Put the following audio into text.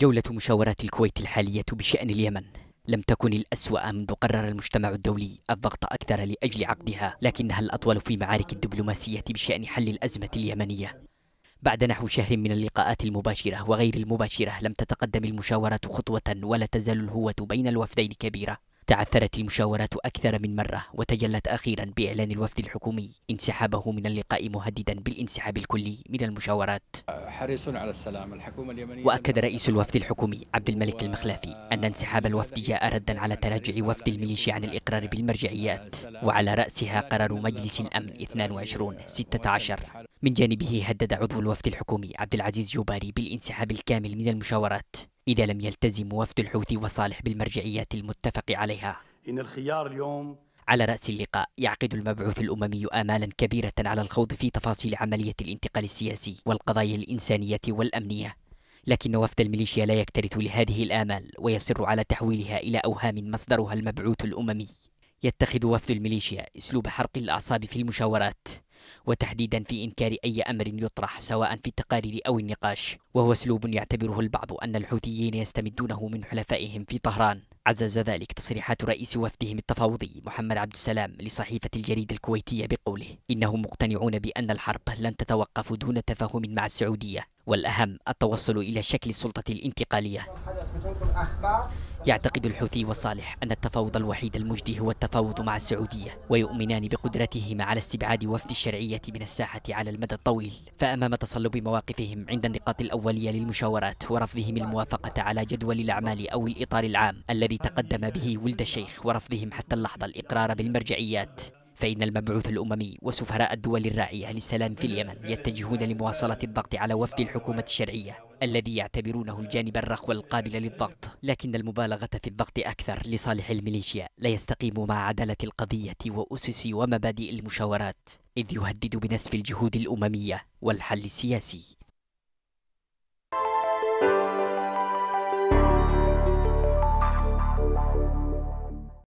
جولة مشاورات الكويت الحالية بشأن اليمن لم تكن الأسوأ منذ قرر المجتمع الدولي الضغط أكثر لأجل عقدها لكنها الأطول في معارك الدبلوماسية بشأن حل الأزمة اليمنية بعد نحو شهر من اللقاءات المباشرة وغير المباشرة لم تتقدم المشاورة خطوة ولا تزال الهوة بين الوفدين كبيرة تعثرت المشاورات أكثر من مرة وتجلت أخيرا بإعلان الوفد الحكومي انسحابه من اللقاء مهددا بالانسحاب الكلي من المشاورات حريص على السلام الحكومة اليمنية وأكد رئيس الوفد الحكومي عبد الملك المخلافي أن انسحاب الوفد جاء ردا على تراجع وفد الميليشيا عن الإقرار بالمرجعيات وعلى رأسها قرار مجلس الأمن 22 16 من جانبه هدد عضو الوفد الحكومي عبد العزيز جوباري بالانسحاب الكامل من المشاورات إذا لم يلتزم وفد الحوثي وصالح بالمرجعيات المتفق عليها إن الخيار اليوم على رأس اللقاء يعقد المبعوث الأممي آمالا كبيرة على الخوض في تفاصيل عملية الانتقال السياسي والقضايا الإنسانية والأمنية لكن وفد الميليشيا لا يكترث لهذه الآمال ويصر على تحويلها إلى أوهام مصدرها المبعوث الأممي يتخذ وفد الميليشيا أسلوب حرق الأعصاب في المشاورات وتحديدا في إنكار أي أمر يطرح سواء في التقارير أو النقاش وهو أسلوب يعتبره البعض أن الحوثيين يستمدونه من حلفائهم في طهران عزز ذلك تصريحات رئيس وفدهم التفاوضي محمد عبد السلام لصحيفة الجريدة الكويتية بقوله إنهم مقتنعون بأن الحرب لن تتوقف دون تفاهم مع السعودية والأهم التوصل إلى شكل السلطة الانتقالية يعتقد الحوثي وصالح أن التفاوض الوحيد المجدي هو التفاوض مع السعودية ويؤمنان بقدرتهما على استبعاد وفد الشرعية من الساحة على المدى الطويل فأمام تصلب مواقفهم عند النقاط الأولية للمشاورات ورفضهم الموافقة على جدول الأعمال أو الإطار العام الذي تقدم به ولد الشيخ ورفضهم حتى اللحظة الإقرار بالمرجعيات فإن المبعوث الأممي وسفراء الدول الراعية للسلام في اليمن يتجهون لمواصلة الضغط على وفد الحكومة الشرعية الذي يعتبرونه الجانب الرخو القابل للضغط لكن المبالغة في الضغط أكثر لصالح الميليشيا لا يستقيم مع عدالة القضية وأسس ومبادئ المشاورات إذ يهدد بنسف الجهود الأممية والحل السياسي